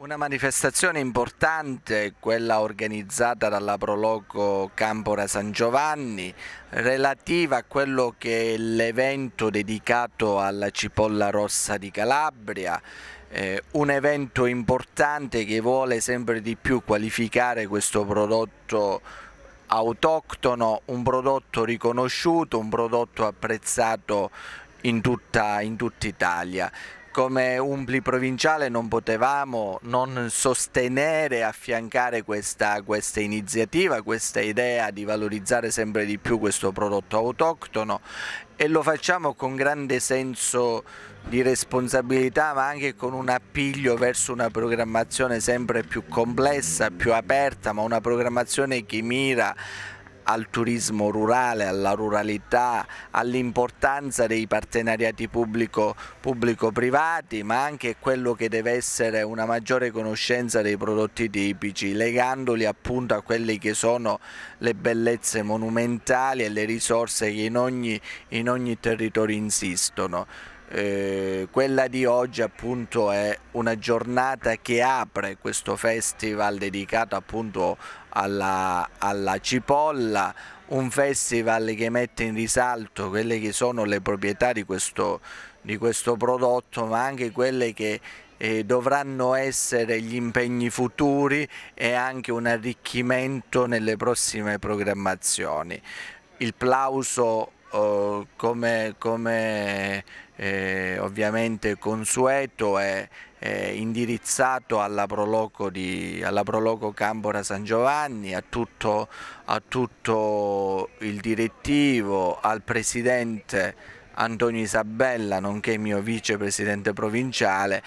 Una manifestazione importante, quella organizzata dalla Proloco Campora San Giovanni, relativa a quello che è l'evento dedicato alla cipolla rossa di Calabria, eh, un evento importante che vuole sempre di più qualificare questo prodotto autoctono, un prodotto riconosciuto, un prodotto apprezzato in tutta, in tutta Italia come Umbli provinciale non potevamo non sostenere, e affiancare questa, questa, iniziativa, questa idea di valorizzare sempre di più questo prodotto autoctono e lo facciamo con grande senso di responsabilità ma anche con un appiglio verso una programmazione sempre più complessa, più aperta, ma una programmazione che mira al turismo rurale, alla ruralità, all'importanza dei partenariati pubblico-privati, ma anche quello che deve essere una maggiore conoscenza dei prodotti tipici, legandoli appunto a quelle che sono le bellezze monumentali e le risorse che in ogni, in ogni territorio insistono. Eh, quella di oggi appunto è una giornata che apre questo festival dedicato appunto alla, alla cipolla, un festival che mette in risalto quelle che sono le proprietà di questo, di questo prodotto ma anche quelle che eh, dovranno essere gli impegni futuri e anche un arricchimento nelle prossime programmazioni. Il plauso eh, come, come eh, ovviamente consueto e eh, indirizzato alla Proloco, di, alla Proloco Cambora San Giovanni, a tutto, a tutto il direttivo, al Presidente Antonio Isabella, nonché mio vicepresidente provinciale,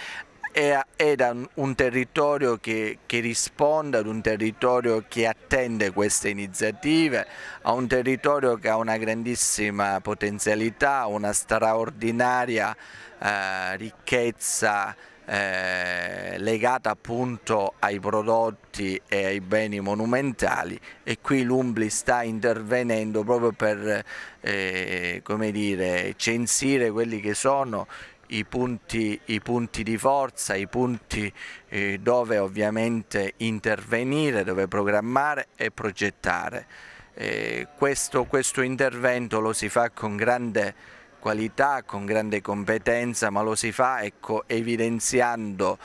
era un territorio che, che risponde ad un territorio che attende queste iniziative, a un territorio che ha una grandissima potenzialità, una straordinaria eh, ricchezza eh, legata appunto ai prodotti e ai beni monumentali e qui l'Umbli sta intervenendo proprio per eh, dire, censire quelli che sono i punti, i punti di forza, i punti eh, dove ovviamente intervenire, dove programmare e progettare. Eh, questo, questo intervento lo si fa con grande qualità, con grande competenza, ma lo si fa ecco, evidenziando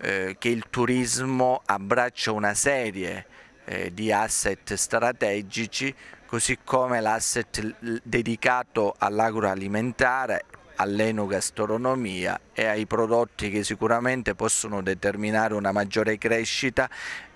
eh, che il turismo abbraccia una serie eh, di asset strategici, così come l'asset dedicato all'agroalimentare all'enogastronomia e ai prodotti che sicuramente possono determinare una maggiore crescita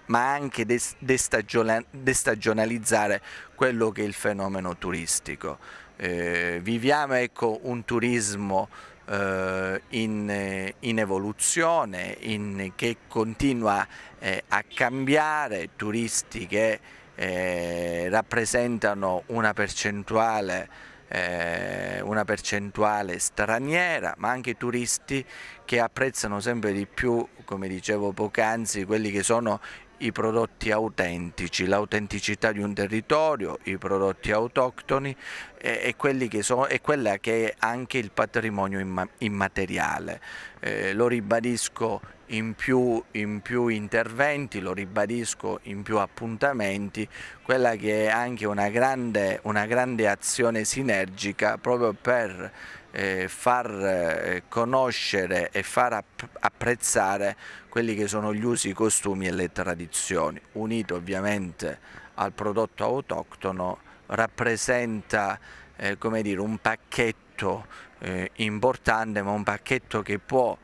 ma anche destagionalizzare quello che è il fenomeno turistico. Eh, viviamo ecco, un turismo eh, in, in, evoluzione, in, che continua eh, a cambiare, turisti che eh, rappresentano una percentuale eh, una percentuale straniera, ma anche turisti che apprezzano sempre di più, come dicevo poc'anzi, quelli che sono i prodotti autentici, l'autenticità di un territorio, i prodotti autoctoni e, e, sono, e, quella che è anche il patrimonio immateriale. Eh, lo ribadisco in più, in più, interventi, lo ribadisco, in più appuntamenti, quella che è anche una grande, una grande azione sinergica proprio per eh, far eh, conoscere e far apprezzare quelli che sono gli usi, i costumi e le tradizioni, unito ovviamente al prodotto autoctono rappresenta eh, dire, un pacchetto eh, importante ma un pacchetto che può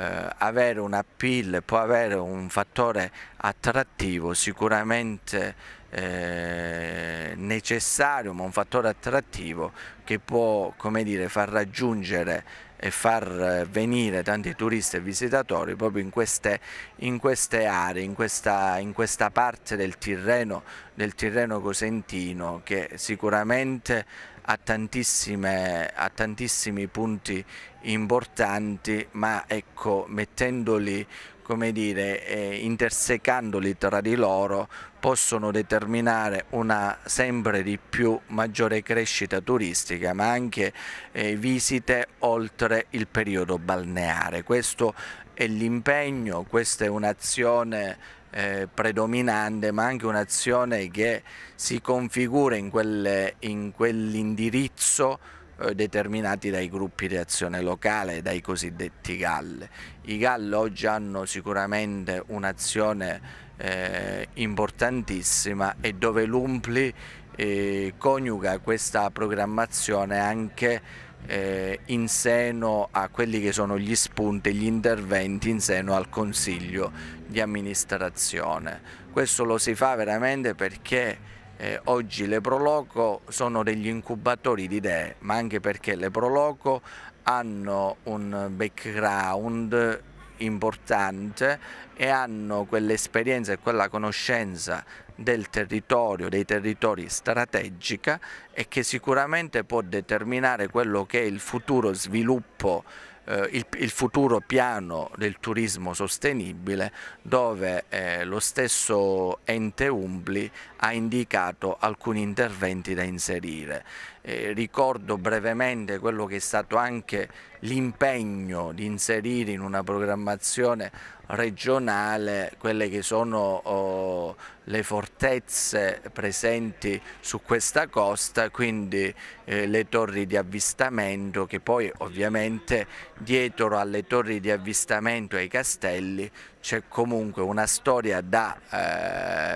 eh, avere un appeal, può avere un fattore attrattivo sicuramente eh, necessario ma un fattore attrattivo che può dire, far raggiungere e far eh, venire tanti turisti e visitatori proprio in queste, in queste aree, in questa, in questa, parte del Tirreno, del Tirreno cosentino che sicuramente ha, ha tantissimi punti importanti ma ecco mettendoli come dire, eh, intersecandoli tra di loro possono determinare una sempre di più maggiore crescita turistica ma anche eh, visite oltre il periodo balneare. Questo è l'impegno, questa è un'azione eh, predominante ma anche un'azione che si configura in quell'indirizzo eh, determinati dai gruppi di azione locale, dai cosiddetti GAL. I GAL oggi hanno sicuramente un'azione eh, importantissima e dove l'Umpli eh, coniuga questa programmazione anche eh, in seno a quelli che sono gli spunti, gli interventi in seno al Consiglio di amministrazione. Questo lo si fa veramente perché eh, oggi le Proloco sono degli incubatori di idee, ma anche perché le Proloco hanno un background importante e hanno quell'esperienza e quella conoscenza del territorio, dei territori strategica e che sicuramente può determinare quello che è il futuro sviluppo eh, il, il, futuro piano del turismo sostenibile dove eh, lo stesso ente Umbli ha indicato alcuni interventi da inserire. Eh, ricordo brevemente quello che è stato anche l'impegno di inserire in una programmazione regionale quelle che sono oh, le fortezze presenti su questa costa, quindi eh, le torri di avvistamento che poi ovviamente dietro alle torri di avvistamento e ai castelli c'è comunque una storia da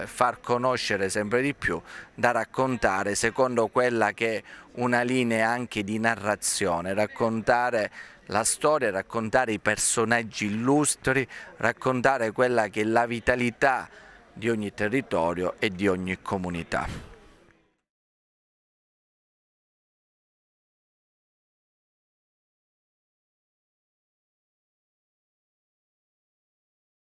eh, far conoscere sempre di più, da raccontare secondo quella che è una linea anche di narrazione, raccontare la storia, raccontare i personaggi illustri, raccontare quella che è la vitalità di ogni territorio e di ogni comunità.